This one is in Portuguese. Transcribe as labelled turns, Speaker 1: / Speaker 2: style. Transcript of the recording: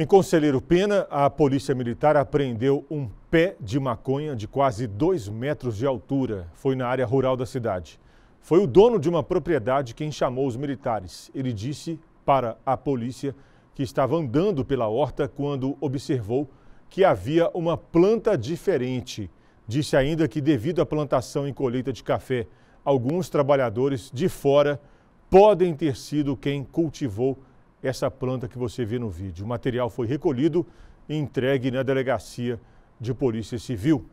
Speaker 1: Em Conselheiro Pena, a Polícia Militar apreendeu um pé de maconha de quase 2 metros de altura. Foi na área rural da cidade. Foi o dono de uma propriedade quem chamou os militares. Ele disse para a polícia que estava andando pela horta quando observou que havia uma planta diferente. Disse ainda que, devido à plantação e colheita de café, alguns trabalhadores de fora podem ter sido quem cultivou essa planta que você vê no vídeo. O material foi recolhido e entregue na delegacia de Polícia Civil.